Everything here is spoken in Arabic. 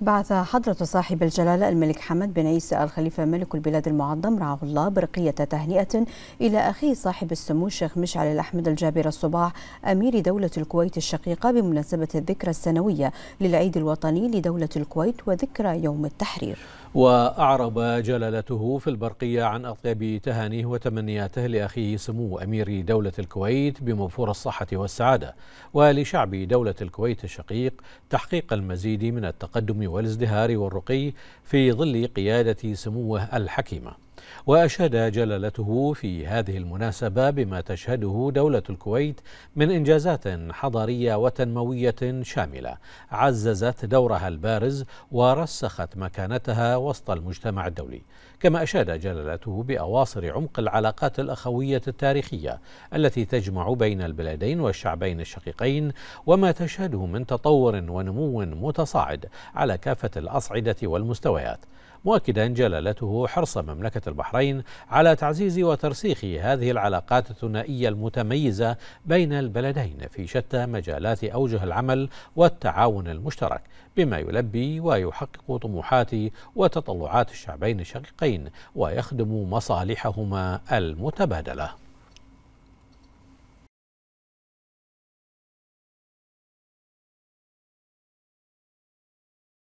بعث حضرة صاحب الجلالة الملك حمد بن عيسى الخليفة ملك البلاد المعظم رعاه الله برقية تهنئة إلى أخيه صاحب السمو الشيخ مشعل الأحمد الجابر الصباح أمير دولة الكويت الشقيقة بمناسبة الذكرى السنوية للعيد الوطني لدولة الكويت وذكرى يوم التحرير وأعرب جلالته في البرقية عن أطيب تهانيه وتمنياته لأخيه سمو أمير دولة الكويت بموفور الصحة والسعادة ولشعب دولة الكويت الشقيق تحقيق المزيد من التقدم والازدهار والرقي في ظل قيادة سموه الحكيمة وأشاد جلالته في هذه المناسبة بما تشهده دولة الكويت من إنجازات حضارية وتنموية شاملة عززت دورها البارز ورسخت مكانتها وسط المجتمع الدولي كما أشاد جلالته بأواصر عمق العلاقات الأخوية التاريخية التي تجمع بين البلدين والشعبين الشقيقين وما تشهده من تطور ونمو متصاعد على كافة الأصعدة والمستويات مؤكدا جلالته حرص مملكة البحرين على تعزيز وترسيخ هذه العلاقات الثنائية المتميزة بين البلدين في شتى مجالات أوجه العمل والتعاون المشترك بما يلبي ويحقق طموحات وتطلعات الشعبين الشقيقين ويخدم مصالحهما المتبادله